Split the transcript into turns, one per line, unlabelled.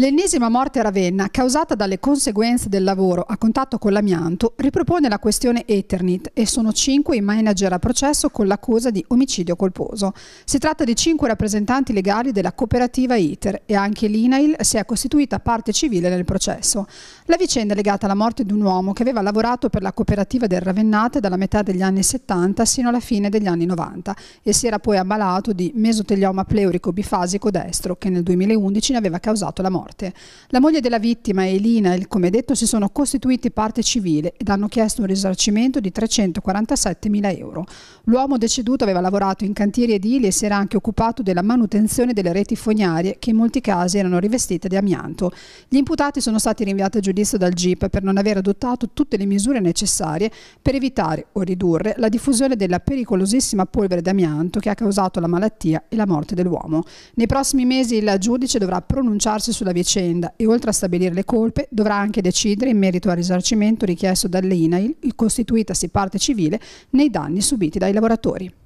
L'ennesima morte a Ravenna, causata dalle conseguenze del lavoro a contatto con l'amianto, ripropone la questione Eternit e sono cinque i manager a processo con l'accusa di omicidio colposo. Si tratta di cinque rappresentanti legali della cooperativa ITER e anche l'INAIL si è costituita parte civile nel processo. La vicenda è legata alla morte di un uomo che aveva lavorato per la cooperativa del Ravennate dalla metà degli anni 70 sino alla fine degli anni 90 e si era poi ammalato di mesotelioma pleurico bifasico destro che nel 2011 ne aveva causato la morte morte. La moglie della vittima e Elina, come detto, si sono costituiti parte civile ed hanno chiesto un risarcimento di 347 mila euro. L'uomo deceduto aveva lavorato in cantieri edili e si era anche occupato della manutenzione delle reti fognarie che in molti casi erano rivestite di amianto. Gli imputati sono stati rinviati a giudizio dal GIP per non aver adottato tutte le misure necessarie per evitare o ridurre la diffusione della pericolosissima polvere d'amianto che ha causato la malattia e la morte dell'uomo. Nei prossimi mesi il giudice dovrà pronunciarsi sulla vicenda e oltre a stabilire le colpe dovrà anche decidere in merito al risarcimento richiesto dall'INAIL, costituitasi parte civile, nei danni subiti dai lavoratori.